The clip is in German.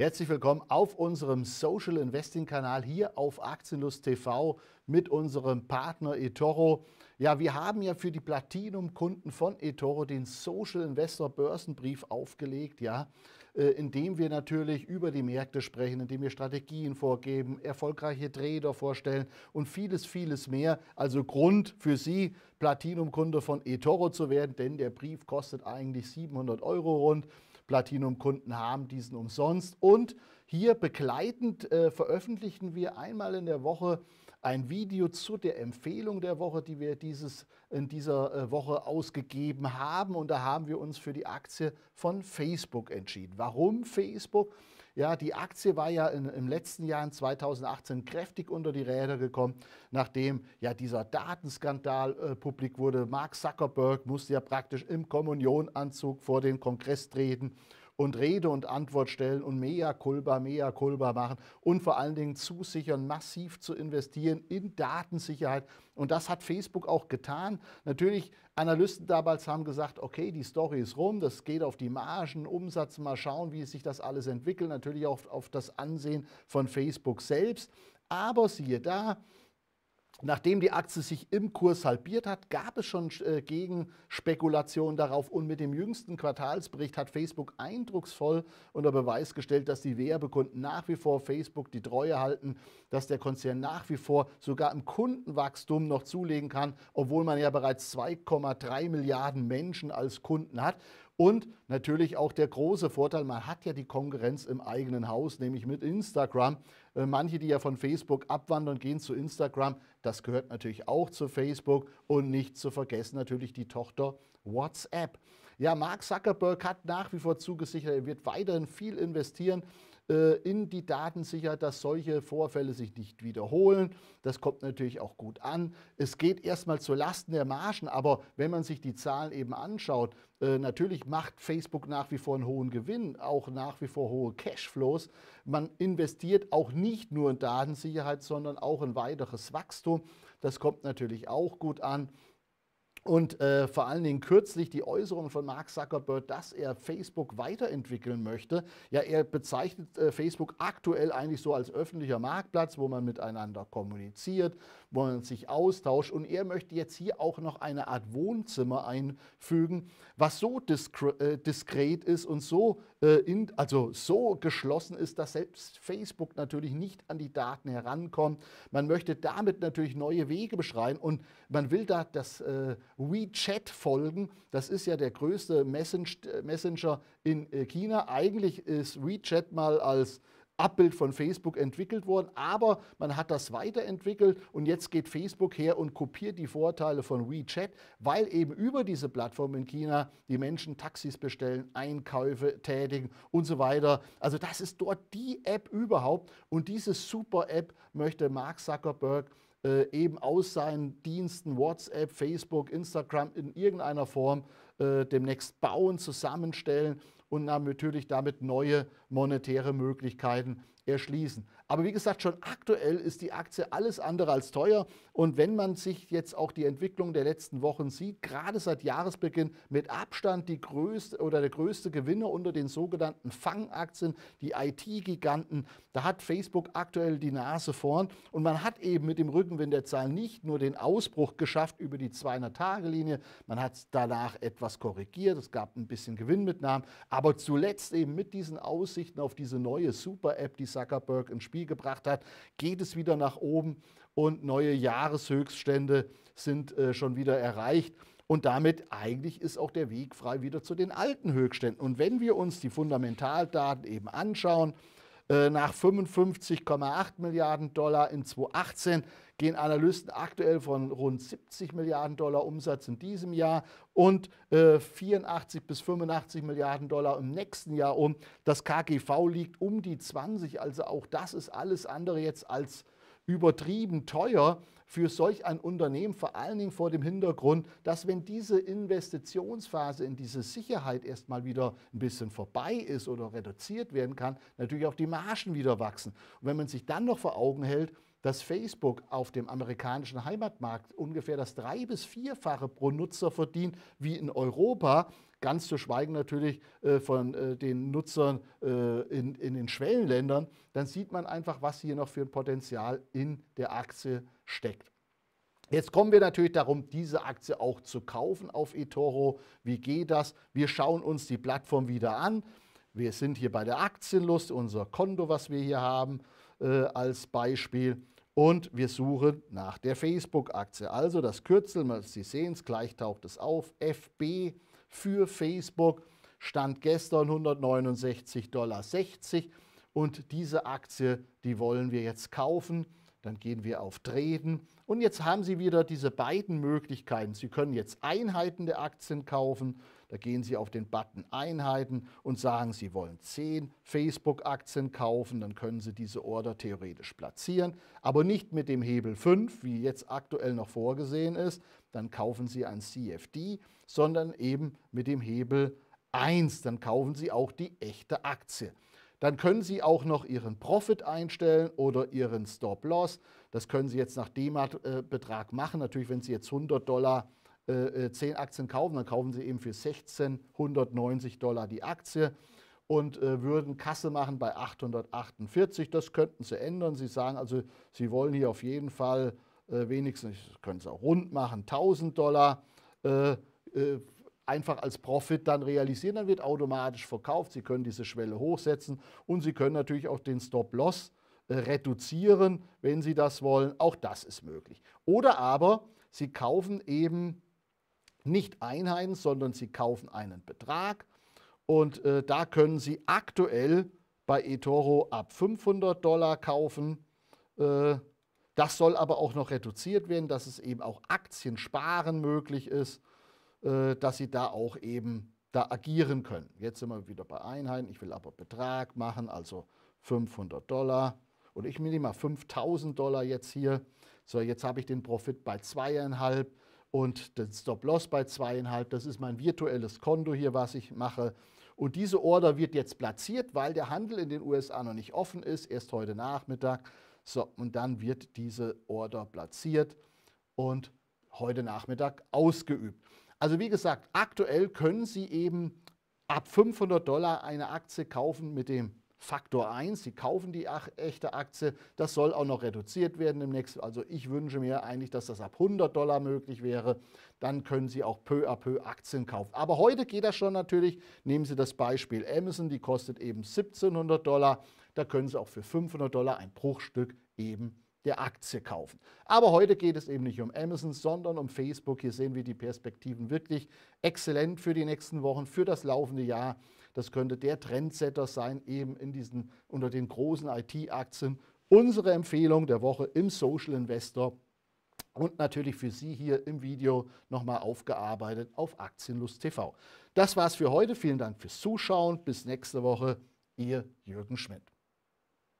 Herzlich willkommen auf unserem Social Investing Kanal hier auf Aktienlust TV mit unserem Partner eToro. Ja, wir haben ja für die Platinum-Kunden von eToro den Social Investor Börsenbrief aufgelegt, ja, äh, indem wir natürlich über die Märkte sprechen, indem wir Strategien vorgeben, erfolgreiche Trader vorstellen und vieles, vieles mehr. Also Grund für Sie, Platinum-Kunde von eToro zu werden, denn der Brief kostet eigentlich 700 Euro rund. Platinum-Kunden haben diesen umsonst. Und hier begleitend äh, veröffentlichen wir einmal in der Woche ein Video zu der Empfehlung der Woche, die wir dieses, in dieser äh, Woche ausgegeben haben. Und da haben wir uns für die Aktie von Facebook entschieden. Warum Facebook? Ja, die Aktie war ja in, im letzten Jahr, 2018, kräftig unter die Räder gekommen, nachdem ja dieser Datenskandal äh, publik wurde. Mark Zuckerberg musste ja praktisch im Kommunionanzug vor den Kongress treten und Rede und Antwort stellen und mea Kulba, mea Kulba machen und vor allen Dingen zusichern, massiv zu investieren in Datensicherheit. Und das hat Facebook auch getan. Natürlich, Analysten damals haben gesagt, okay, die Story ist rum, das geht auf die Margen, Umsatz, mal schauen, wie sich das alles entwickelt. Natürlich auch auf das Ansehen von Facebook selbst. Aber siehe da, Nachdem die Aktie sich im Kurs halbiert hat, gab es schon äh, Gegenspekulationen darauf und mit dem jüngsten Quartalsbericht hat Facebook eindrucksvoll unter Beweis gestellt, dass die Werbekunden nach wie vor Facebook die Treue halten, dass der Konzern nach wie vor sogar im Kundenwachstum noch zulegen kann, obwohl man ja bereits 2,3 Milliarden Menschen als Kunden hat. Und natürlich auch der große Vorteil, man hat ja die Konkurrenz im eigenen Haus, nämlich mit Instagram. Äh, manche, die ja von Facebook abwandern, gehen zu Instagram. Das gehört natürlich auch zu Facebook. Und nicht zu vergessen natürlich die Tochter WhatsApp. Ja, Mark Zuckerberg hat nach wie vor zugesichert, er wird weiterhin viel investieren äh, in die Daten sichert, dass solche Vorfälle sich nicht wiederholen. Das kommt natürlich auch gut an. Es geht erstmal zu Lasten der Margen, aber wenn man sich die Zahlen eben anschaut, äh, natürlich macht Facebook nach wie vor einen hohen Gewinn, auch nach wie vor hohe Cashflows. Man investiert auch nicht nur in Datensicherheit, sondern auch in weiteres Wachstum. Das kommt natürlich auch gut an. Und äh, vor allen Dingen kürzlich die Äußerung von Mark Zuckerberg, dass er Facebook weiterentwickeln möchte. Ja, er bezeichnet äh, Facebook aktuell eigentlich so als öffentlicher Marktplatz, wo man miteinander kommuniziert, wo man sich austauscht. Und er möchte jetzt hier auch noch eine Art Wohnzimmer einfügen, was so diskre äh, diskret ist und so, äh, in, also so geschlossen ist, dass selbst Facebook natürlich nicht an die Daten herankommt. Man möchte damit natürlich neue Wege beschreiben und man will da das äh, WeChat folgen. Das ist ja der größte Messenger in äh, China. Eigentlich ist WeChat mal als Abbild von Facebook entwickelt worden, aber man hat das weiterentwickelt und jetzt geht Facebook her und kopiert die Vorteile von WeChat, weil eben über diese Plattform in China die Menschen Taxis bestellen, Einkäufe tätigen und so weiter. Also das ist dort die App überhaupt und diese Super-App möchte Mark Zuckerberg äh, eben aus seinen Diensten WhatsApp, Facebook, Instagram in irgendeiner Form äh, demnächst bauen, zusammenstellen und natürlich damit neue monetäre Möglichkeiten erschließen. Aber wie gesagt, schon aktuell ist die Aktie alles andere als teuer. Und wenn man sich jetzt auch die Entwicklung der letzten Wochen sieht, gerade seit Jahresbeginn mit Abstand die größte oder der größte Gewinner unter den sogenannten Fangaktien, die IT-Giganten, da hat Facebook aktuell die Nase vorn. Und man hat eben mit dem Rückenwind der Zahlen nicht nur den Ausbruch geschafft über die 200-Tage-Linie, man hat danach etwas korrigiert, es gab ein bisschen Gewinnmitnahmen, aber zuletzt eben mit diesen Aussichten auf diese neue Super-App, die Zuckerberg ins Spiel gebracht hat, geht es wieder nach oben und neue Jahreshöchststände sind äh, schon wieder erreicht. Und damit eigentlich ist auch der Weg frei wieder zu den alten Höchstständen. Und wenn wir uns die Fundamentaldaten eben anschauen, äh, nach 55,8 Milliarden Dollar in 2018 gehen Analysten aktuell von rund 70 Milliarden Dollar Umsatz in diesem Jahr und äh, 84 bis 85 Milliarden Dollar im nächsten Jahr um. Das KGV liegt um die 20, also auch das ist alles andere jetzt als übertrieben teuer für solch ein Unternehmen, vor allen Dingen vor dem Hintergrund, dass wenn diese Investitionsphase in diese Sicherheit erstmal wieder ein bisschen vorbei ist oder reduziert werden kann, natürlich auch die Margen wieder wachsen. Und wenn man sich dann noch vor Augen hält, dass Facebook auf dem amerikanischen Heimatmarkt ungefähr das drei- bis vierfache pro Nutzer verdient wie in Europa. Ganz zu schweigen natürlich äh, von äh, den Nutzern äh, in, in den Schwellenländern. Dann sieht man einfach, was hier noch für ein Potenzial in der Aktie steckt. Jetzt kommen wir natürlich darum, diese Aktie auch zu kaufen auf eToro. Wie geht das? Wir schauen uns die Plattform wieder an. Wir sind hier bei der Aktienlust, unser Konto, was wir hier haben äh, als Beispiel. Und wir suchen nach der Facebook-Aktie. Also das Kürzel, Sie sehen es, gleich taucht es auf, FB für Facebook stand gestern 169,60 Dollar. Und diese Aktie, die wollen wir jetzt kaufen. Dann gehen wir auf Treten. Und jetzt haben Sie wieder diese beiden Möglichkeiten. Sie können jetzt Einheiten der Aktien kaufen da gehen Sie auf den Button Einheiten und sagen, Sie wollen 10 Facebook-Aktien kaufen, dann können Sie diese Order theoretisch platzieren, aber nicht mit dem Hebel 5, wie jetzt aktuell noch vorgesehen ist, dann kaufen Sie ein CFD, sondern eben mit dem Hebel 1, dann kaufen Sie auch die echte Aktie. Dann können Sie auch noch Ihren Profit einstellen oder Ihren Stop-Loss. Das können Sie jetzt nach dem äh, betrag machen. Natürlich, wenn Sie jetzt 100 Dollar äh, 10 äh, Aktien kaufen, dann kaufen sie eben für 1690 Dollar die Aktie und äh, würden Kasse machen bei 848. Das könnten sie ändern. Sie sagen also, sie wollen hier auf jeden Fall äh, wenigstens, können sie auch rund machen, 1000 Dollar. Äh, äh, einfach als Profit dann realisieren, dann wird automatisch verkauft. Sie können diese Schwelle hochsetzen und Sie können natürlich auch den Stop-Loss äh, reduzieren, wenn Sie das wollen. Auch das ist möglich. Oder aber Sie kaufen eben nicht Einheiten, sondern Sie kaufen einen Betrag. Und äh, da können Sie aktuell bei eToro ab 500 Dollar kaufen. Äh, das soll aber auch noch reduziert werden, dass es eben auch Aktien sparen möglich ist, äh, dass Sie da auch eben da agieren können. Jetzt sind wir wieder bei Einheiten. Ich will aber Betrag machen, also 500 Dollar. Und ich nehme mal 5000 Dollar jetzt hier. So, jetzt habe ich den Profit bei zweieinhalb und den Stop-Loss bei zweieinhalb. Das ist mein virtuelles Konto hier, was ich mache. Und diese Order wird jetzt platziert, weil der Handel in den USA noch nicht offen ist, erst heute Nachmittag. So, und dann wird diese Order platziert und heute Nachmittag ausgeübt. Also wie gesagt, aktuell können Sie eben ab 500 Dollar eine Aktie kaufen mit dem Faktor 1, sie kaufen die echte Aktie, das soll auch noch reduziert werden im nächsten. Also ich wünsche mir eigentlich, dass das ab 100 Dollar möglich wäre. Dann können Sie auch peu à peu Aktien kaufen. Aber heute geht das schon natürlich. Nehmen Sie das Beispiel Amazon, die kostet eben 1700 Dollar. Da können Sie auch für 500 Dollar ein Bruchstück eben der Aktie kaufen. Aber heute geht es eben nicht um Amazon, sondern um Facebook. Hier sehen wir die Perspektiven wirklich exzellent für die nächsten Wochen, für das laufende Jahr. Das könnte der Trendsetter sein, eben in diesen, unter den großen IT-Aktien. Unsere Empfehlung der Woche im Social Investor und natürlich für Sie hier im Video nochmal aufgearbeitet auf Aktienlust TV. Das war's für heute. Vielen Dank fürs Zuschauen. Bis nächste Woche. Ihr Jürgen Schmidt.